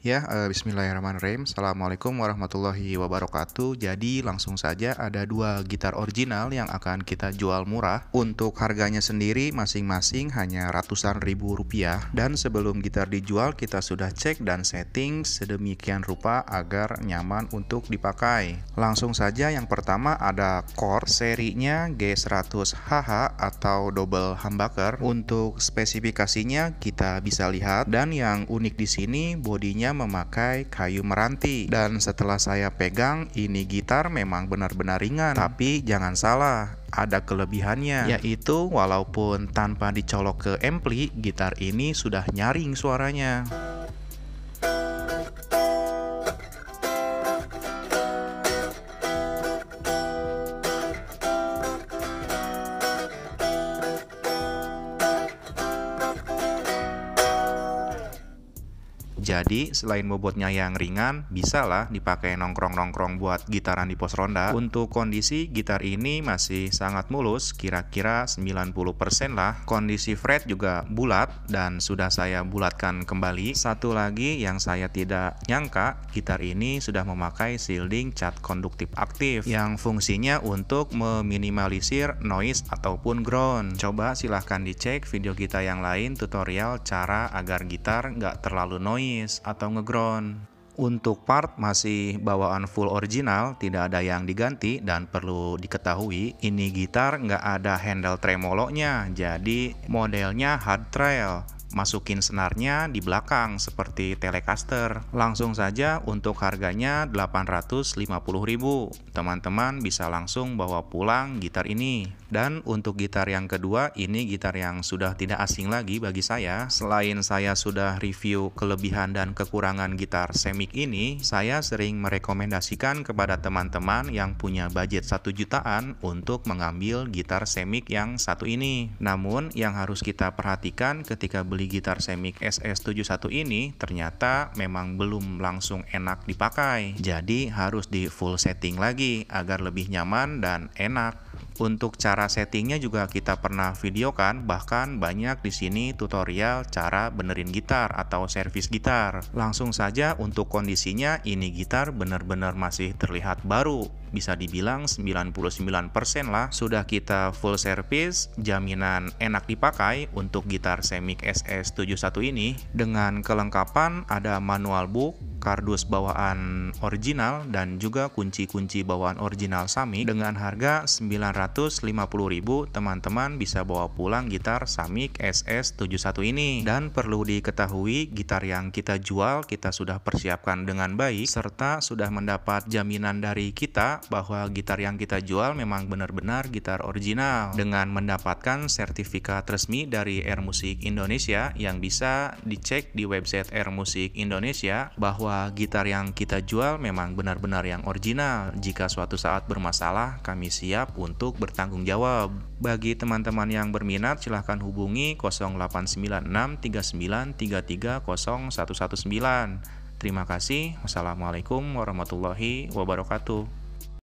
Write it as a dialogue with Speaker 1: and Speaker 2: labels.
Speaker 1: Ya, eh, bismillahirrahmanirrahim. Assalamualaikum warahmatullahi wabarakatuh. Jadi, langsung saja ada dua gitar original yang akan kita jual murah. Untuk harganya sendiri masing-masing hanya ratusan ribu rupiah. Dan sebelum gitar dijual, kita sudah cek dan setting sedemikian rupa agar nyaman untuk dipakai. Langsung saja yang pertama ada core serinya G100HH atau double humbucker. Untuk spesifikasinya kita bisa lihat dan yang unik di sini bodinya memakai kayu meranti dan setelah saya pegang ini gitar memang benar-benar ringan tapi jangan salah ada kelebihannya yaitu walaupun tanpa dicolok ke ampli gitar ini sudah nyaring suaranya. Jadi selain bobotnya yang ringan, bisa lah dipakai nongkrong-nongkrong buat gitaran di pos ronda. Untuk kondisi gitar ini masih sangat mulus, kira-kira 90% lah. Kondisi fret juga bulat dan sudah saya bulatkan kembali. Satu lagi yang saya tidak nyangka, gitar ini sudah memakai shielding cat konduktif aktif yang fungsinya untuk meminimalisir noise ataupun ground. Coba silahkan dicek video kita yang lain tutorial cara agar gitar nggak terlalu noise nangis atau ngeground. Untuk part masih bawaan full original, tidak ada yang diganti dan perlu diketahui ini gitar nggak ada handle tremolonya, jadi modelnya hard trail masukin senarnya di belakang seperti Telecaster. Langsung saja untuk harganya 850.000. Teman-teman bisa langsung bawa pulang gitar ini. Dan untuk gitar yang kedua, ini gitar yang sudah tidak asing lagi bagi saya. Selain saya sudah review kelebihan dan kekurangan gitar semik ini, saya sering merekomendasikan kepada teman-teman yang punya budget 1 jutaan untuk mengambil gitar semik yang satu ini. Namun, yang harus kita perhatikan ketika beli beli gitar Semik SS71 ini ternyata memang belum langsung enak dipakai. Jadi harus di full setting lagi agar lebih nyaman dan enak. Untuk cara settingnya juga kita pernah videokan, bahkan banyak di sini tutorial cara benerin gitar atau servis gitar. Langsung saja untuk kondisinya ini gitar benar-benar masih terlihat baru, bisa dibilang 99% lah sudah kita full service, jaminan enak dipakai untuk gitar Semic SS71 ini dengan kelengkapan ada manual book, kardus bawaan original dan juga kunci-kunci bawaan original sami dengan harga 950.000 teman-teman bisa bawa pulang gitar samik SS71 ini dan perlu diketahui gitar yang kita jual kita sudah persiapkan dengan baik serta sudah mendapat jaminan dari kita bahwa gitar yang kita jual memang benar-benar gitar original dengan mendapatkan sertifikat resmi dari Air Musik Indonesia yang bisa dicek di website Air Musik Indonesia bahwa gitar yang kita jual memang benar-benar yang original. Jika suatu saat bermasalah, kami siap untuk bertanggung jawab. Bagi teman-teman yang berminat, silahkan hubungi 089639330119. Terima kasih. Wassalamualaikum warahmatullahi wabarakatuh.